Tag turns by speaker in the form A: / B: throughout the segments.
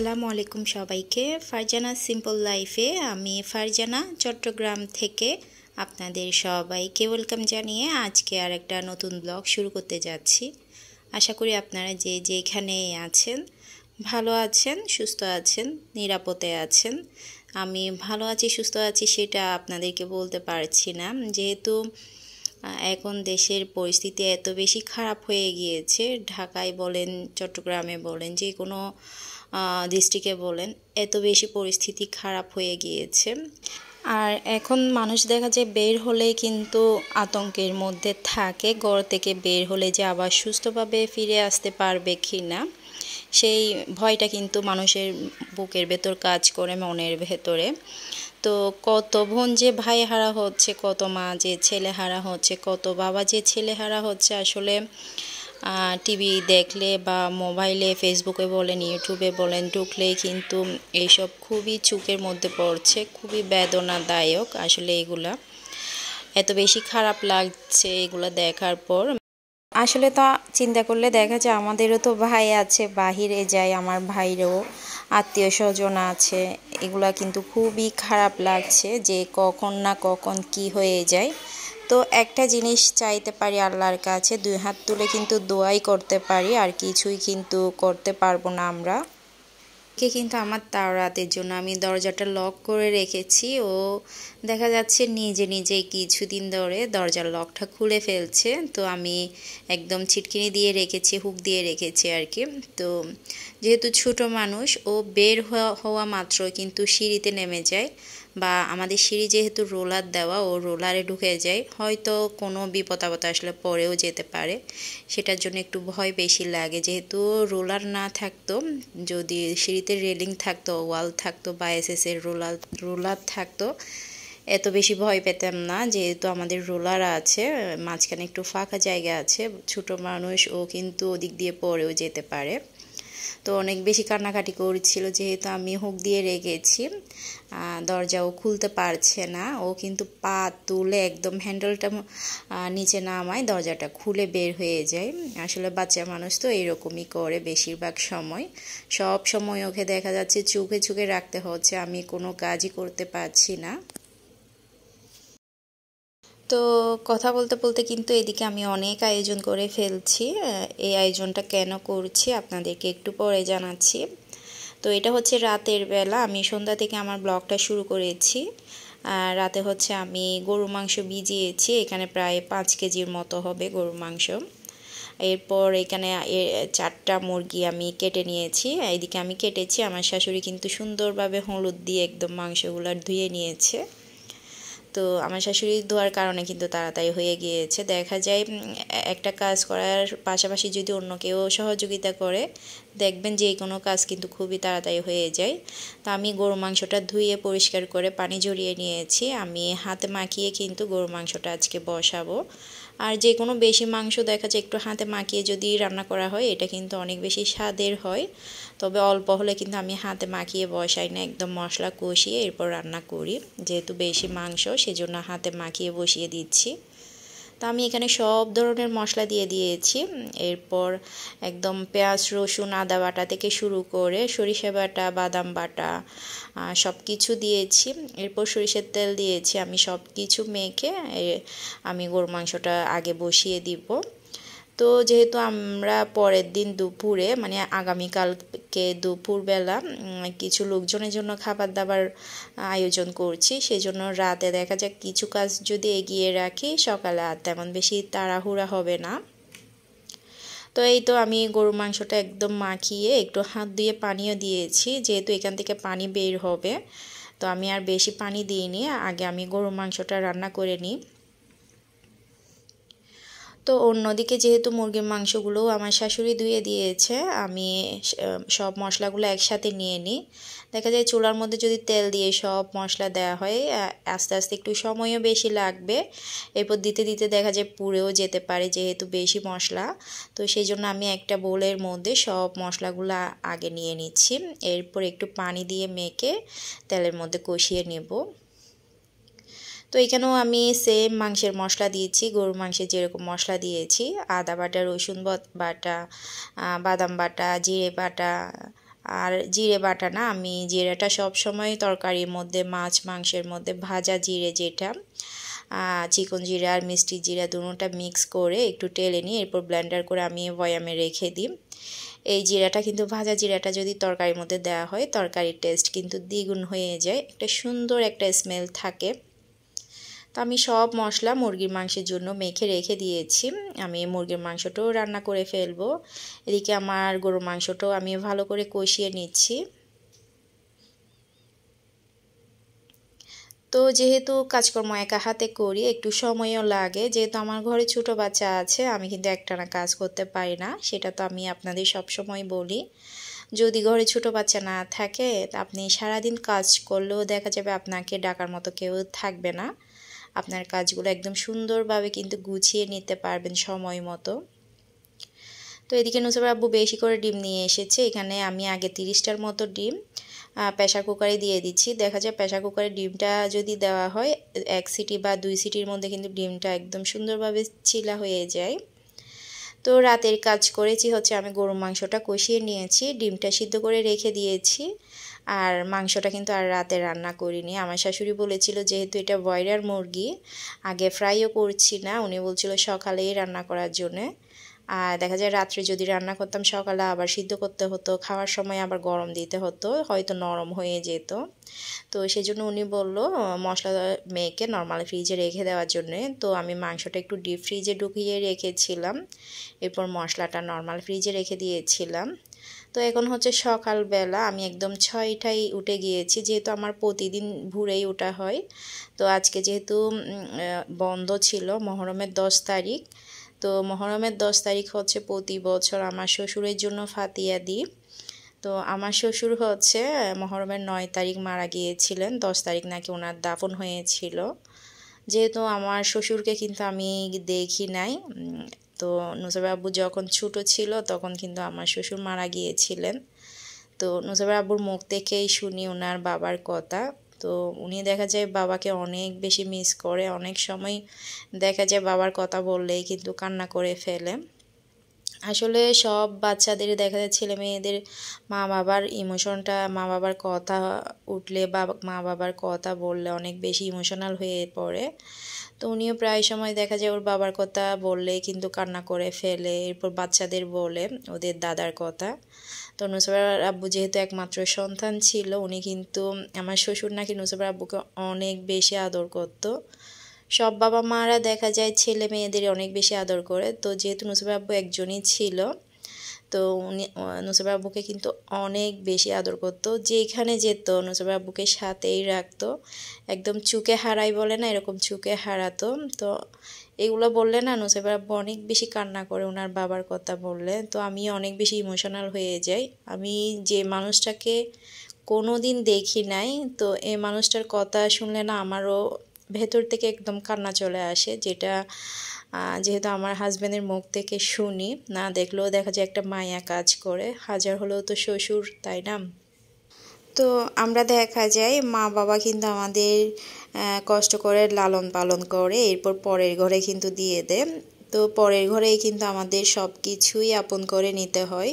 A: আসসালামু আলাইকুম সবাইকে ফারজানা সিম্পল লাইফে আমি ফারজানা চট্টগ্রাম থেকে আপনাদের সবাইকে ওয়েলকাম জানিয়ে আজকে আর একটা নতুন ব্লগ শুরু করতে যাচ্ছি আশা করি আপনারা যে যেখানে আছেন ভালো আছেন সুস্থ আছেন নিরাপদে আছেন আমি ভালো আছি সুস্থ আছি সেটা আপনাদেরকে বলতে পারছি না যেহেতু এখন দেশের পরিস্থিতি এত বেশি খারাপ হয়ে গিয়েছে ঢাকায় বলেন চট্টগ্রামে বলেন যে কোনো দৃষ্টিকে বলেন এত বেশি পরিস্থিতি খারাপ হয়ে গিয়েছে আর এখন মানুষ দেখা যায় বের হলে কিন্তু আতঙ্কের মধ্যে থাকে গড় থেকে বের হলে যে আবার সুস্থভাবে ফিরে আসতে পারবে কি না সেই ভয়টা কিন্তু মানুষের বুকের ভেতর কাজ করে মনের ভেতরে তো কত বোন যে ভাই হারা হচ্ছে কত মা যে ছেলে হারা হচ্ছে কত বাবা যে ছেলে হারা হচ্ছে আসলে টিভি দেখলে বা মোবাইলে ফেসবুকে বলেন ইউটিউবে বলেন ঢুকলেই কিন্তু এইসব খুবই চুকের মধ্যে পড়ছে খুবই বেদনাদায়ক আসলে এগুলা এত বেশি খারাপ লাগছে এগুলো দেখার পর আসলে তা চিন্তা করলে দেখা যায় আমাদেরও তো ভাই আছে বাহিরে যায় আমার ভাইরও আত্মীয় স্বজন আছে এগুলা কিন্তু খুবই খারাপ লাগছে যে কখন না কখন কি হয়ে যায় তো একটা জিনিস চাইতে পারি আল্লাহর কাছে দুই হাত তুলে কিন্তু দোয়াই করতে পারি আর কিছুই কিন্তু করতে পারবো না আমরা কে কিন্তু আমার তাওরাতের জন্য আমি দরজাটা লক করে রেখেছি ও দেখা যাচ্ছে নিজে নিজে কিছুদিন ধরে দরজার লকটা খুলে ফেলছে তো আমি একদম ছিটকিনি দিয়ে রেখেছি হুক দিয়ে রেখেছি আর কি তো যেহেতু ছোট মানুষ ও বের হওয়া মাত্র কিন্তু সিঁড়িতে নেমে যায় বা আমাদের সিঁড়ি যেহেতু রোলার দেওয়া ও রোলারে ঢুকে যায় হয়তো কোনো বিপদ আপদ আসলে পরেও যেতে পারে সেটার জন্য একটু ভয় বেশি লাগে যেহেতু রোলার না থাকতো যদি সিঁড়িতে রেলিং থাকতো ওয়াল থাকতো বা এসএসের রোলার রোলার থাকতো এত বেশি ভয় পেতাম না যেহেতু আমাদের রোলার আছে মাঝখানে একটু ফাঁকা জায়গা আছে ছোট মানুষ ও কিন্তু ওদিক দিয়ে পরেও যেতে পারে তো অনেক বেশি কান্নাকাটি করছিল যেহেতু আমি হুক দিয়ে রেগেছি দরজা ও খুলতে পারছে না ও কিন্তু পা তুলে একদম হ্যান্ডেলটা নিচে নামায় দরজাটা খুলে বের হয়ে যায় আসলে বাচ্চা মানুষ তো এইরকমই করে বেশিরভাগ সময় সব সময় ওকে দেখা যাচ্ছে চুকে চুকে রাখতে হচ্ছে আমি কোনো কাজই করতে পারছি না তো কথা বলতে বলতে কিন্তু এদিকে আমি অনেক আয়োজন করে ফেলছি এই আয়োজনটা কেন করছি আপনাদেরকে একটু পরে জানাচ্ছি তো এটা হচ্ছে রাতের বেলা আমি সন্ধ্যা থেকে আমার ব্লগটা শুরু করেছি আর রাতে হচ্ছে আমি গরু মাংস ভিজিয়েছি এখানে প্রায় পাঁচ কেজির মতো হবে গরু মাংস এরপর এখানে চারটা মুরগি আমি কেটে নিয়েছি এদিকে আমি কেটেছি আমার শাশুড়ি কিন্তু সুন্দরভাবে হলুদ দিয়ে একদম মাংসগুলো ধুয়ে নিয়েছে তো আমার শাশুড়ি ধোয়ার কারণে কিন্তু তাড়াতাড়ি হয়ে গিয়েছে দেখা যায় একটা কাজ করার পাশাপাশি যদি অন্য কেউ সহযোগিতা করে দেখবেন যে কোনো কাজ কিন্তু খুবই তাড়াতাড়ি হয়ে যায় তো আমি গরু মাংসটা ধুয়ে পরিষ্কার করে পানি ঝরিয়ে নিয়েছি আমি হাতে মাখিয়ে কিন্তু গরু মাংসটা আজকে বসাবো আর যে কোনো বেশি মাংস দেখা যায় একটু হাতে মাখিয়ে যদি রান্না করা হয় এটা কিন্তু অনেক বেশি স্বাদের হয় তবে অল্প হলে কিন্তু আমি হাতে মাখিয়ে বসাই না একদম মশলা কষিয়ে এরপর রান্না করি যেহেতু বেশি মাংস সেজন্য হাতে মাখিয়ে বসিয়ে দিচ্ছি তো আমি এখানে সব ধরনের মশলা দিয়ে দিয়েছি এরপর একদম পেঁয়াজ রসুন আদা বাটা থেকে শুরু করে সরিষা বাটা বাদাম বাটা সব কিছু দিয়েছি এরপর সরিষার তেল দিয়েছি আমি সব কিছু মেখে আমি গরু মাংসটা আগে বসিয়ে দিব তো যেহেতু আমরা পরের দিন দুপুরে মানে আগামীকালকে দুপুরবেলা কিছু লোকজনের জন্য খাবার দাবার আয়োজন করছি সেই জন্য রাতে দেখা যাক কিছু কাজ যদি এগিয়ে রাখি সকালে আর তেমন বেশি তাড়াহুড়া হবে না তো এই তো আমি গরু মাংসটা একদম মাখিয়ে একটু হাত দিয়ে পানিও দিয়েছি যেহেতু এখান থেকে পানি বের হবে তো আমি আর বেশি পানি দিইনি আগে আমি গরু মাংসটা রান্না করে নিই তো অন্যদিকে যেহেতু মুরগির মাংসগুলো আমার শাশুড়ি ধুয়ে দিয়েছে আমি সব মশলাগুলো একসাথে নিয়ে নিই দেখা যায় চুলার মধ্যে যদি তেল দিয়ে সব মশলা দেওয়া হয় আস্তে আস্তে একটু সময়ও বেশি লাগবে এরপর দিতে দিতে দেখা যায় পুড়েও যেতে পারে যেহেতু বেশি মশলা তো সেই জন্য আমি একটা বোলের মধ্যে সব মশলাগুলো আগে নিয়ে নিচ্ছি এরপর একটু পানি দিয়ে মেখে তেলের মধ্যে কষিয়ে নেব তো এখানেও আমি সেম মাংসের মশলা দিয়েছি গরুর মাংসের যেরকম মশলা দিয়েছি আদা বাটা রসুন বাটা বাদাম বাটা জিরে বাটা আর জিরে বাটা না আমি জিরেটা সবসময় তরকারির মধ্যে মাছ মাংসের মধ্যে ভাজা জিরে যেটা চিকন জিরা আর মিষ্টি জিরা দুটা মিক্স করে একটু টেলে নিই এরপর ব্লেন্ডার করে আমি বয়ামে রেখে দিই এই জিরাটা কিন্তু ভাজা জিরাটা যদি তরকারির মধ্যে দেওয়া হয় তরকারির টেস্ট কিন্তু দ্বিগুণ হয়ে যায় একটা সুন্দর একটা স্মেল থাকে তো আমি সব মশলা মুরগির মাংসের জন্য মেখে রেখে দিয়েছি আমি মুরগির মাংসটাও রান্না করে ফেলবো এদিকে আমার গরুর মাংসটাও আমি ভালো করে কষিয়ে নিচ্ছি তো যেহেতু কাজকর্ম একা হাতে করি একটু সময়ও লাগে যেহেতু আমার ঘরে ছোট বাচ্চা আছে আমি কিন্তু একটানা কাজ করতে পারি না সেটা তো আমি আপনাদের সব সময় বলি যদি ঘরে ছোট বাচ্চা না থাকে আপনি সারাদিন কাজ করলেও দেখা যাবে আপনাকে ডাকার মতো কেউ থাকবে না আপনার কাজগুলো একদম সুন্দরভাবে কিন্তু গুছিয়ে নিতে পারবেন সময় মতো তো এদিকে নুসরাত আব্বু বেশি করে ডিম নিয়ে এসেছে এখানে আমি আগে তিরিশটার মতো ডিম প্রেশার কুকারে দিয়ে দিচ্ছি দেখা যায় প্রেশার কুকারে ডিমটা যদি দেওয়া হয় এক সিটি বা দুই সিটির মধ্যে কিন্তু ডিমটা একদম সুন্দরভাবে চিলা হয়ে যায় তো রাতের কাজ করেছি হচ্ছে আমি গরুর মাংসটা কষিয়ে নিয়েছি ডিমটা সিদ্ধ করে রেখে দিয়েছি আর মাংসটা কিন্তু আর রাতে রান্না করিনি আমার শাশুড়ি বলেছিল যেহেতু এটা ব্রয়লার মুরগি আগে ফ্রাইও করছি না উনি বলছিল সকালেই রান্না করার জন্যে আর দেখা যায় রাত্রে যদি রান্না করতাম সকালে আবার সিদ্ধ করতে হতো খাওয়ার সময় আবার গরম দিতে হতো হয়তো নরম হয়ে যেত তো সেই জন্য উনি বলল মশলা মেয়েকে নর্মাল ফ্রিজে রেখে দেওয়ার জন্য তো আমি মাংসটা একটু ডিপ ফ্রিজে ঢুকিয়ে রেখেছিলাম এরপর মশলাটা নর্মাল ফ্রিজে রেখে দিয়েছিলাম তো এখন হচ্ছে সকালবেলা আমি একদম ছয়টায় উঠে গিয়েছি যেহেতু আমার প্রতিদিন ভোরেই ওঠা হয় তো আজকে যেহেতু বন্ধ ছিল মহরমের দশ তারিখ তো মহরমের দশ তারিখ হচ্ছে প্রতি বছর আমার শ্বশুরের জন্য ফাতিয়া দিই তো আমার শ্বশুর হচ্ছে মহরমের নয় তারিখ মারা গিয়েছিলেন দশ তারিখ নাকি ওনার দাফন হয়েছিল যেহেতু আমার শ্বশুরকে কিন্তু আমি দেখি নাই তো নুসাইব আব্বু যখন ছোটো ছিল তখন কিন্তু আমার শ্বশুর মারা গিয়েছিলেন তো নুসাইব আব্বুর মুখ থেকেই শুনি ওনার বাবার কথা তো উনি দেখা যায় বাবাকে অনেক বেশি মিস করে অনেক সময় দেখা যায় বাবার কথা বললেই কিন্তু কান্না করে ফেলে আসলে সব বাচ্চাদের দেখা যায় ছেলে মেয়েদের মা বাবার ইমোশনটা মা বাবার কথা উঠলে বা মা বাবার কথা বললে অনেক বেশি ইমোশনাল হয়ে পড়ে তো উনিও প্রায় সময় দেখা যায় ওর বাবার কথা বললে কিন্তু কান্না করে ফেলে এরপর বাচ্চাদের বলে ওদের দাদার কথা তো নুসরার আব্বু যেহেতু একমাত্র সন্তান ছিল উনি কিন্তু আমার শ্বশুর নাকি নুসরার আব্বুকে অনেক বেশি আদর করত সব বাবা মারা দেখা যায় ছেলে মেয়েদের অনেক বেশি আদর করে তো যেহেতু নুসরার আব্বু একজনই ছিল তো উনি নুসরার আব্বুকে কিন্তু অনেক বেশি আদর করত যেখানে যেত নুসরার আব্বুকে সাথেই রাখতো একদম চুকে হারাই বলে না এরকম চুকে হারাতো তো এগুলো বললে না নুসাইবার আব্বু অনেক বেশি কান্না করে ওনার বাবার কথা বললে তো আমি অনেক বেশি ইমোশনাল হয়ে যাই আমি যে মানুষটাকে কোনো দিন দেখি নাই তো এই মানুষটার কথা শুনলে না আমারও ভেতর থেকে একদম কান্না চলে আসে যেটা যেহেতু আমার হাজব্যান্ডের মুখ থেকে শুনি না দেখলেও দেখা যায় একটা মায়া কাজ করে হাজার হলেও তো শ্বশুর তাই না তো আমরা দেখা যায় মা বাবা কিন্তু আমাদের কষ্ট করে লালন পালন করে এরপর পরের ঘরে কিন্তু দিয়ে দেয় তো পরের ঘরেই কিন্তু আমাদের সব কিছুই আপন করে নিতে হয়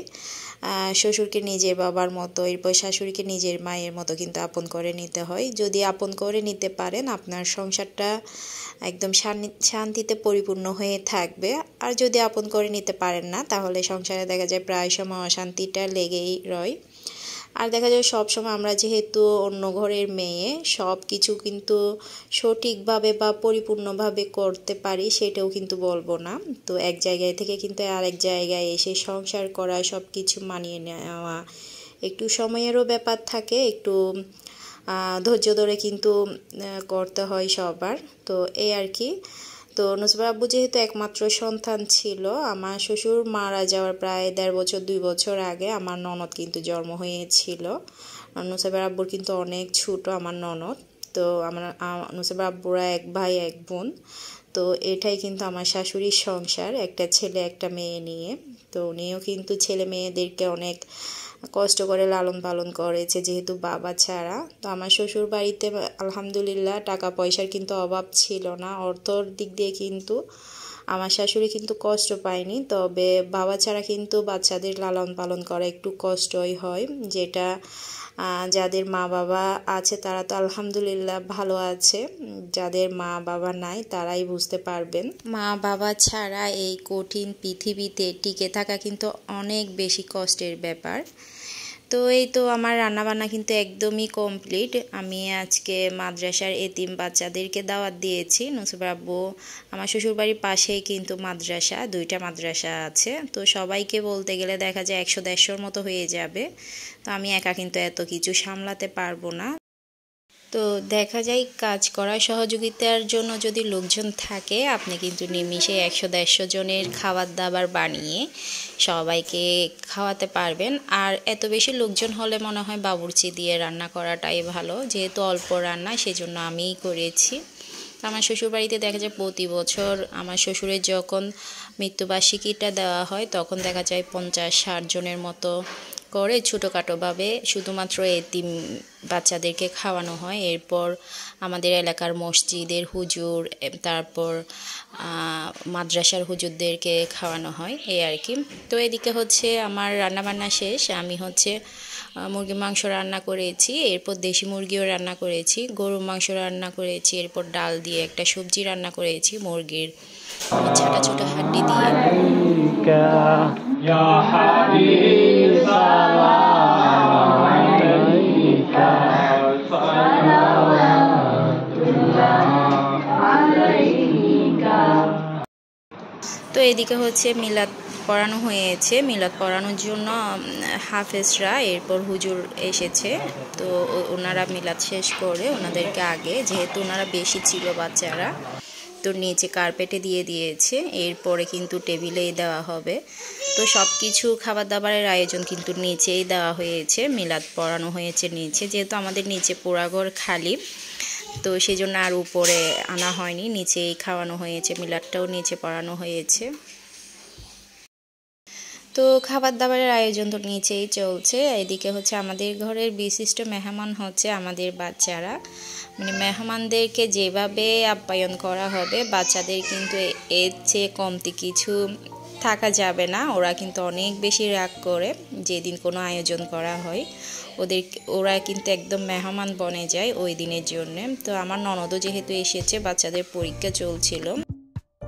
A: শ্বশুরকে নিজের বাবার মতো এরপর শাশুড়িকে নিজের মায়ের মতো কিন্তু আপন করে নিতে হয় যদি আপন করে নিতে পারেন আপনার সংসারটা একদম শান্তিতে পরিপূর্ণ হয়ে থাকবে আর যদি আপন করে নিতে পারেন না তাহলে সংসারে দেখা যায় প্রায় সময় অশান্তিটা লেগেই রয় আর দেখা যায় সব সময় আমরা যেহেতু অন্য ঘরের মেয়ে সব কিছু কিন্তু সঠিকভাবে বা পরিপূর্ণভাবে করতে পারি সেটাও কিন্তু বলবো না তো এক জায়গায় থেকে কিন্তু আরেক জায়গায় এসে সংসার করা সব কিছু মানিয়ে নেওয়া একটু সময়েরও ব্যাপার থাকে একটু ধৈর্য ধরে কিন্তু করতে হয় সবার তো এই আর কি তো নসবা আব্বু যেহেতু একমাত্র সন্তান ছিল আমার শ্বশুর মারা যাওয়ার প্রায় দেড় বছর দুই বছর আগে আমার ননদ কিন্তু জন্ম হয়েছিল নুসাইবার আব্বুর কিন্তু অনেক ছোট আমার ননদ তো আমার নুসাইবার আব্বুরা এক ভাই এক বোন তো এটাই কিন্তু আমার শাশুড়ির সংসার একটা ছেলে একটা মেয়ে নিয়ে তো উনিও কিন্তু ছেলে মেয়েদেরকে অনেক কষ্ট করে লালন পালন করেছে যেহেতু বাবা ছাড়া তো আমার শ্বশুর বাড়িতে আলহামদুলিল্লাহ টাকা পয়সার কিন্তু অভাব ছিল না অর্থর দিক দিয়ে কিন্তু আমার শাশুড়ি কিন্তু কষ্ট পায়নি তবে বাবা ছাড়া কিন্তু বাচ্চাদের লালন পালন করা একটু কষ্টই হয় যেটা যাদের মা বাবা আছে তারা তো আলহামদুলিল্লাহ ভালো আছে যাদের মা বাবা নাই তারাই বুঝতে পারবেন মা বাবা ছাড়া এই কঠিন পৃথিবীতে টিকে থাকা কিন্তু অনেক বেশি কষ্টের ব্যাপার তো এই তো আমার রান্নাবান্না কিন্তু একদমই কমপ্লিট আমি আজকে মাদ্রাসার এতিম বাচ্চাদেরকে দাওয়াত দিয়েছি নুসুফার আব্বু আমার শ্বশুরবাড়ির পাশেই কিন্তু মাদ্রাসা দুইটা মাদ্রাসা আছে তো সবাইকে বলতে গেলে দেখা যায় একশো দেড়শোর মতো হয়ে যাবে তো আমি একা কিন্তু এত কিছু সামলাতে পারবো না তো দেখা যায় কাজ করা সহযোগিতার জন্য যদি লোকজন থাকে আপনি কিন্তু নিমিশে একশো দেড়শো জনের খাবার দাবার বানিয়ে সবাইকে খাওয়াতে পারবেন আর এত বেশি লোকজন হলে মনে হয় বাবুর্চি দিয়ে রান্না করাটাই ভালো যেহেতু অল্প রান্না সেজন্য আমিই করেছি আমার শ্বশুরবাড়িতে দেখা যায় প্রতি বছর আমার শ্বশুরের যখন মৃত্যুবার্ষিকীটা দেওয়া হয় তখন দেখা যায় পঞ্চাশ ষাট জনের মতো করে ছোটোখাটোভাবে শুধুমাত্র এতিম বাচ্চাদেরকে খাওয়ানো হয় এরপর আমাদের এলাকার মসজিদের হুজুর তারপর মাদ্রাসার হুজুরদেরকে খাওয়ানো হয় এই আর কি তো এদিকে হচ্ছে আমার রান্নাবান্না শেষ আমি হচ্ছে মুরগি মাংস রান্না করেছি এরপর দেশি মুরগিও রান্না করেছি গরুর মাংস রান্না করেছি এরপর ডাল দিয়ে একটা সবজি রান্না করেছি মুরগির ছাটা ছোটো হাড্ডি দিয়ে তো এদিকে হচ্ছে মিলাদ পড়ানো হয়েছে মিলাদ পড়ানোর জন্য হাফেজরা এরপর হুজুর এসেছে তো ওনারা মিলাদ শেষ করে ওনাদেরকে আগে যেহেতু ওনারা বেশি ছিল বাচ্চারা তো নিচে কার্পেটে দিয়ে দিয়েছে এরপরে কিন্তু টেবিলেই দেওয়া হবে তো সব কিছু খাবার দাবারের আয়োজন কিন্তু নিচেই দেওয়া হয়েছে মিলাদ পড়ানো হয়েছে নিচে যেহেতু আমাদের নিচে পোড়াঘর খালি তো সেই জন্য আর উপরে আনা হয়নি নিচেই খাওয়ানো হয়েছে মিলাদটাও নিচে পড়ানো হয়েছে তো খাবার দাবারের আয়োজন তো নিচেই চলছে এদিকে হচ্ছে আমাদের ঘরের বিশিষ্ট মেহমান হচ্ছে আমাদের বাচ্চারা মানে মেহমানদেরকে যেভাবে আপ্যায়ন করা হবে বাচ্চাদের কিন্তু এর চেয়ে কমতি কিছু থাকা যাবে না ওরা কিন্তু অনেক বেশি রাগ করে যেদিন কোনো আয়োজন করা হয় ওদের ওরা কিন্তু একদম মেহমান বনে যায় ওই দিনের জন্যে তো আমার ননদও যেহেতু এসেছে বাচ্চাদের পরীক্ষা চলছিল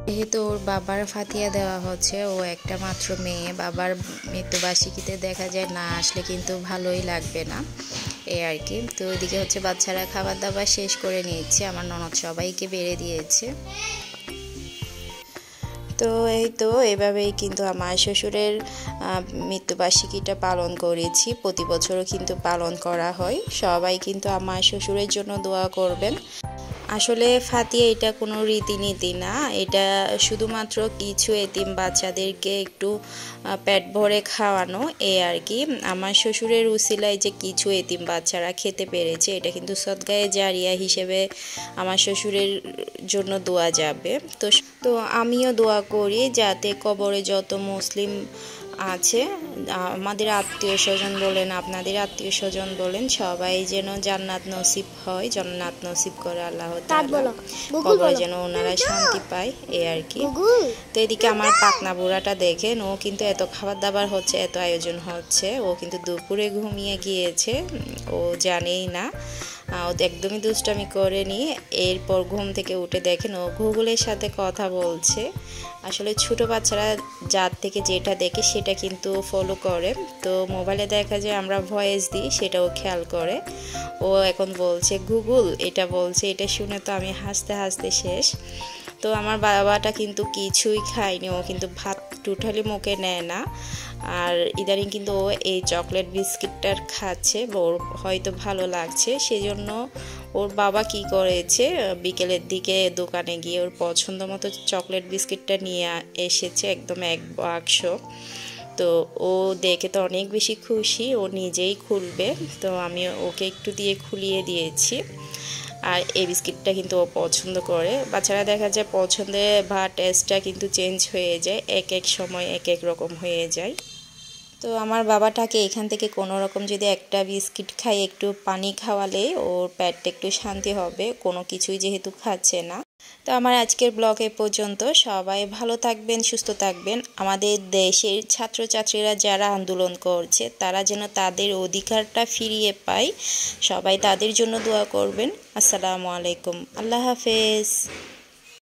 A: যেহেতু ওর বাবার ফাতিয়া দেওয়া হচ্ছে ও একটা মাত্র মেয়ে বাবার মৃত্যুবার্ষিকীতে দেখা যায় না আসলে কিন্তু ভালোই লাগবে না এ আর কি তো এদিকে হচ্ছে বাচ্চারা খাবার দাবার শেষ করে নিয়েছে আমার ননদ সবাইকে বেড়ে দিয়েছে তো এই তো এভাবেই কিন্তু আমার শ্বশুরের মৃত্যুবার্ষিকীটা পালন করেছি প্রতি বছরও কিন্তু পালন করা হয় সবাই কিন্তু আমার শ্বশুরের জন্য দোয়া করবেন আসলে ফাতিয়া এটা কোনো রীতিনীতি না এটা শুধুমাত্র কিছু এতিম বাচ্চাদেরকে একটু পেট ভরে খাওয়ানো এ আর কি আমার শ্বশুরের উসিলায় যে কিছু এতিম বাচ্চারা খেতে পেরেছে এটা কিন্তু সদগায়ে জারিয়া হিসেবে আমার শ্বশুরের জন্য দোয়া যাবে তো তো আমিও দোয়া করি যাতে কবরে যত মুসলিম আছে আমাদের আত্মীয় স্বজন বলেন আপনাদের আত্মীয় স্বজন বলেন সবাই যেন জান্নাত নসিব হয় জান্নাত নসিব করে আল্লাহ কবর যেন ওনারা শান্তি পায় এই আর কি তো এদিকে আমার পাকনা বুড়াটা দেখেন ও কিন্তু এত খাবার দাবার হচ্ছে এত আয়োজন হচ্ছে ও কিন্তু দুপুরে ঘুমিয়ে গিয়েছে ও জানেই না একদমই দুষ্টামি নিয়ে এরপর ঘুম থেকে উঠে দেখেন ও গুগলের সাথে কথা বলছে আসলে ছোটো বাচ্চারা যার থেকে যেটা দেখে সেটা কিন্তু ফলো করে তো মোবাইলে দেখা যায় আমরা ভয়েস দিই সেটাও খেয়াল করে ও এখন বলছে গুগল এটা বলছে এটা শুনে তো আমি হাসতে হাসতে শেষ তো আমার বাবাটা কিন্তু কিছুই খায়নি ও কিন্তু ভাত টোটালি মুখে নেয় না আর ইদানিং কিন্তু ও এই চকলেট বিস্কিটটার খাচ্ছে ওর হয়তো ভালো লাগছে সেজন্য ওর বাবা কি করেছে বিকেলের দিকে দোকানে গিয়ে ওর পছন্দ মতো চকলেট বিস্কিটটা নিয়ে এসেছে একদম এক বাক্স তো ও দেখে তো অনেক বেশি খুশি ও নিজেই খুলবে তো আমি ওকে একটু দিয়ে খুলিয়ে দিয়েছি আর এই বিস্কিটটা কিন্তু ও পছন্দ করে বাচ্চারা দেখা যায় পছন্দে বা টেস্টটা কিন্তু চেঞ্জ হয়ে যায় এক এক সময় এক এক রকম হয়ে যায় তো আমার বাবাটাকে এখান থেকে কোনো রকম যদি একটা বিস্কিট খাই একটু পানি খাওয়ালে ওর পেটটা একটু শান্তি হবে কোনো কিছুই যেহেতু খাচ্ছে না তো আমার আজকের ব্লগ এ পর্যন্ত সবাই ভালো থাকবেন সুস্থ থাকবেন আমাদের দেশের ছাত্রছাত্রীরা যারা আন্দোলন করছে তারা যেন তাদের অধিকারটা ফিরিয়ে পায় সবাই তাদের জন্য দোয়া করবেন আসসালামু আলাইকুম আল্লাহ হাফেজ